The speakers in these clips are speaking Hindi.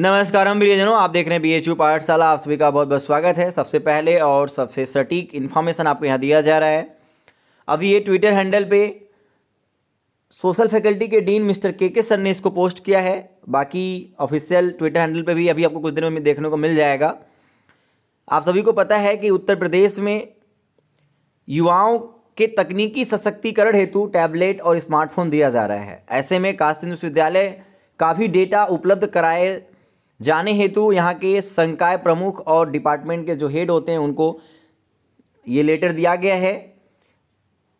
नमस्कार हम प्रियजनों आप देख रहे हैं बी एच यू पाठशाला आप सभी का बहुत बहुत स्वागत है सबसे पहले और सबसे सटीक इन्फॉर्मेशन आपको यहाँ दिया जा रहा है अभी ये ट्विटर हैंडल पे सोशल फैकल्टी के dean mister K K sir ने इसको पोस्ट किया है बाकी ऑफिशियल ट्विटर हैंडल पे भी अभी आपको कुछ दिनों में देखने को मिल जाएगा आप सभी को पता है कि उत्तर प्रदेश में युवाओं के तकनीकी सशक्तिकरण हेतु टैबलेट और स्मार्टफोन दिया जा रहा है ऐसे में काशी विश्वविद्यालय काफ़ी डेटा उपलब्ध कराए जाने हेतु यहाँ के संकाय प्रमुख और डिपार्टमेंट के जो हेड होते हैं उनको ये लेटर दिया गया है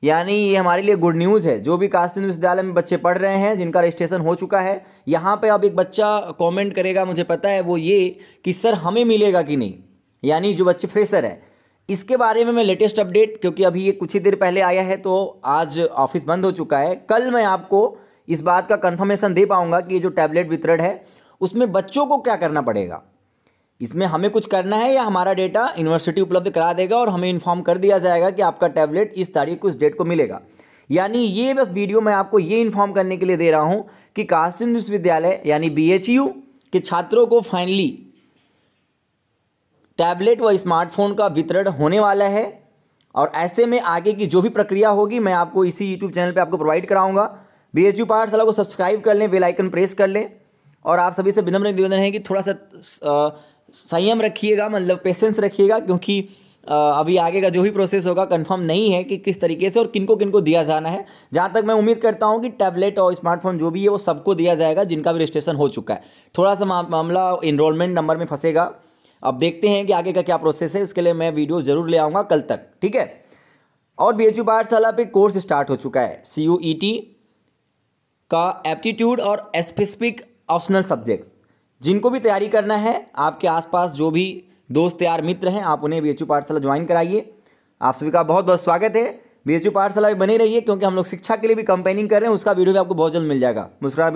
यानी ये हमारे लिए गुड न्यूज़ है जो भी काशी विश्वविद्यालय में बच्चे पढ़ रहे हैं जिनका रजिस्ट्रेशन हो चुका है यहाँ पे अब एक बच्चा कमेंट करेगा मुझे पता है वो ये कि सर हमें मिलेगा कि नहीं यानी जो बच्चे फ्रेशर है इसके बारे में मैं लेटेस्ट अपडेट क्योंकि अभी ये कुछ ही देर पहले आया है तो आज ऑफिस बंद हो चुका है कल मैं आपको इस बात का कन्फर्मेशन दे पाऊँगा कि ये जो टैबलेट वितरण है उसमें बच्चों को क्या करना पड़ेगा इसमें हमें कुछ करना है या हमारा डेटा यूनिवर्सिटी उपलब्ध करा देगा और हमें इन्फॉर्म कर दिया जाएगा कि आपका टैबलेट इस तारीख को इस डेट को मिलेगा यानी ये बस वीडियो मैं आपको ये इन्फॉर्म करने के लिए दे रहा हूँ कि काशिंद विश्वविद्यालय यानी बी के छात्रों को फाइनली टैबलेट व स्मार्टफोन का वितरण होने वाला है और ऐसे में आगे की जो भी प्रक्रिया होगी मैं आपको इसी यूट्यूब चैनल पर आपको प्रोवाइड कराऊंगा बी एच यू पाठशाला को सब्सक्राइब कर लें बेलाइकन प्रेस कर लें और आप सभी से विनम्र निवेदन है कि थोड़ा सा संयम रखिएगा मतलब पेशेंस रखिएगा क्योंकि अभी आगे का जो भी प्रोसेस होगा कंफर्म नहीं है कि किस तरीके से और किनको किनको दिया जाना है जहाँ तक मैं उम्मीद करता हूँ कि टैबलेट और स्मार्टफोन जो भी है वो सबको दिया जाएगा जिनका भी रजिस्ट्रेशन हो चुका है थोड़ा सा मामला इनरोलमेंट नंबर में फंसेगा अब देखते हैं कि आगे का क्या प्रोसेस है उसके लिए मैं वीडियो ज़रूर ले आऊँगा कल तक ठीक है और बी एच यू पाठशाला पर कोर्स स्टार्ट हो चुका है सी यू ई टी का एप्टीट्यूड और स्पेसिफिक ऑप्शनल सब्जेक्ट्स जिनको भी तैयारी करना है आपके आसपास जो भी दोस्त यार मित्र हैं आप उन्हें बी एच पाठशाला ज्वाइन कराइए आप सभी का बहुत बहुत स्वागत है बी एच पाठशाला भी बने रहिए क्योंकि हम लोग शिक्षा के लिए भी कंपेनिंग कर रहे हैं उसका वीडियो भी आपको बहुत जल्द मिल जाएगा मुस्कुरा